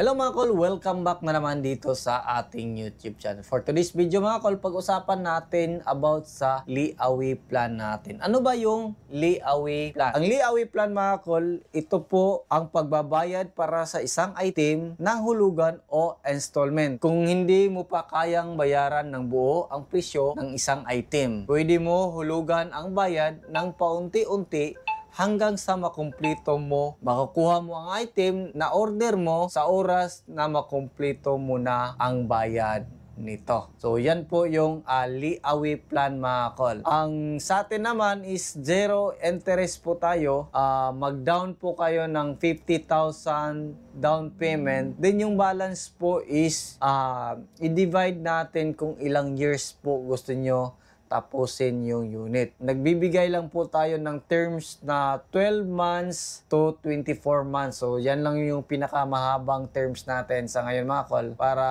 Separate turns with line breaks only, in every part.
Hello mga call, welcome back na naman dito sa ating YouTube channel. For today's video mga call, pag-usapan natin about sa Liawi plan natin. Ano ba yung Liawi plan? Ang Liawi plan mga call, ito po ang pagbabayad para sa isang item ng hulugan o installment. Kung hindi mo pa kayang bayaran ng buo ang presyo ng isang item, pwede mo hulugan ang bayad ng paunti-unti hanggang sa makumpleto mo, makukuha mo ang item na order mo sa oras na makumpleto mo na ang bayad nito. So, yan po yung uh, ah, Liawi plan mga call. Ang sa atin naman is zero interest po tayo. Uh, mag-down po kayo ng 50,000 down payment. Then, yung balance po is uh, i-divide natin kung ilang years po gusto nyo tapusin yung unit. Nagbibigay lang po tayo ng terms na 12 months to 24 months. So, yan lang yung pinakamahabang terms natin sa ngayon mga call para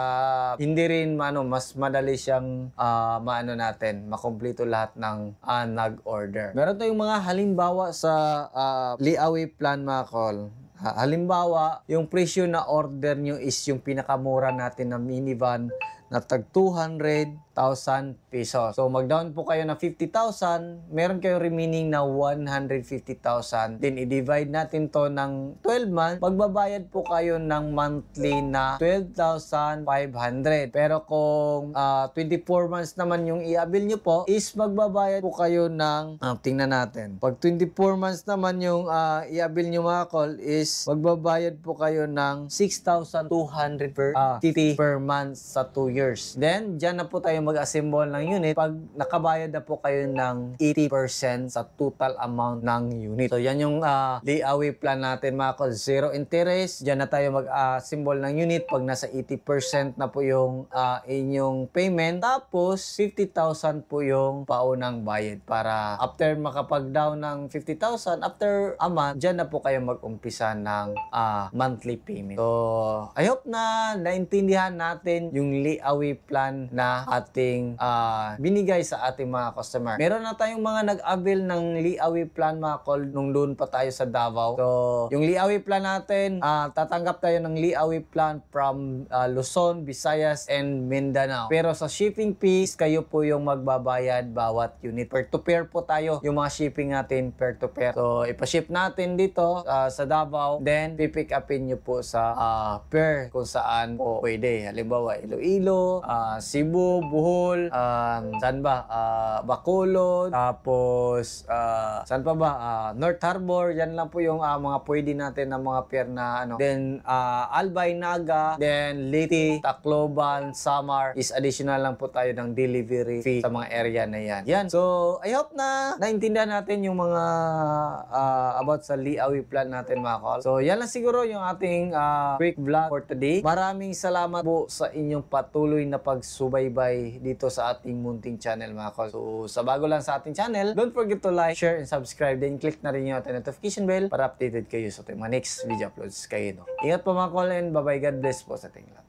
hindi rin ano, mas madali siyang uh, maano natin, makompleto lahat ng uh, nag-order. Meron tayong mga halimbawa sa uh, ah, Liawi plan mga call. Halimbawa, yung presyo na order nyo is yung pinakamura natin na minivan na tag 200,000 pesos. So mag-down po kayo na 50,000, meron kayong remaining na 150,000. Then i-divide natin to ng 12 months, magbabayad po kayo ng monthly na 12,500. Pero kung uh, ah, 24 months naman yung i-avail nyo po, is magbabayad po kayo ng, uh, tingnan natin. Pag 24 months naman yung uh, i-avail nyo mga call is magbabayad po kayo ng 6,200 per, uh, per month sa 2 years years. Then, dyan na po tayo mag-assemble ng unit pag nakabayad na po kayo ng 80% sa total amount ng unit. So, yan yung uh, layaway plan natin mga kol. Zero interest. Dyan na tayo mag-assemble ng unit pag nasa 80% na po yung uh, inyong payment. Tapos, 50,000 po yung paunang bayad para after makapag-down ng 50,000, after a month, dyan na po kayo mag-umpisa ng uh, monthly payment. So, I hope na naintindihan natin yung layout away plan na ating uh, binigay sa ating mga customer. Meron na tayong mga nag-avail ng liawi plan mga call nung doon pa tayo sa Davao. So, yung liawi plan natin, uh, tatanggap tayo ng liawi plan from uh, Luzon, Visayas, and Mindanao. Pero sa shipping fees, kayo po yung magbabayad bawat unit. Pair-to-pair po tayo yung mga shipping natin pair-to-pair. So, ipaship natin dito uh, sa Davao, then pipick upin nyo po sa uh, pair kung saan po pwede. Halimbawa, Iloilo, Iloilo, uh, ah, Cebu, Bohol, um, saan ba? Uh, Bacolod, tapos uh, saan pa ba? Uh, North Harbor, yan lang po yung uh, mga pwede natin ng mga pier na ano. Then uh, Albay, Naga, then Liti, Tacloban, Samar is additional lang po tayo ng delivery fee sa mga area na yan. Yan. So, I hope na naintindihan natin yung mga uh, about sa Liawi plan natin mga kol. So yan lang siguro yung ating uh, quick vlog for today. Maraming salamat po sa inyong patuloy na pagsubaybay dito sa ating munting channel mga kol. So sa bago lang sa ating channel, don't forget to like, share, and subscribe. Then click na rin yung ating notification bell para updated kayo sa ating mga next video uploads kayo. No? Ingat po mga kol and bye-bye. God bless po sa ating lahat.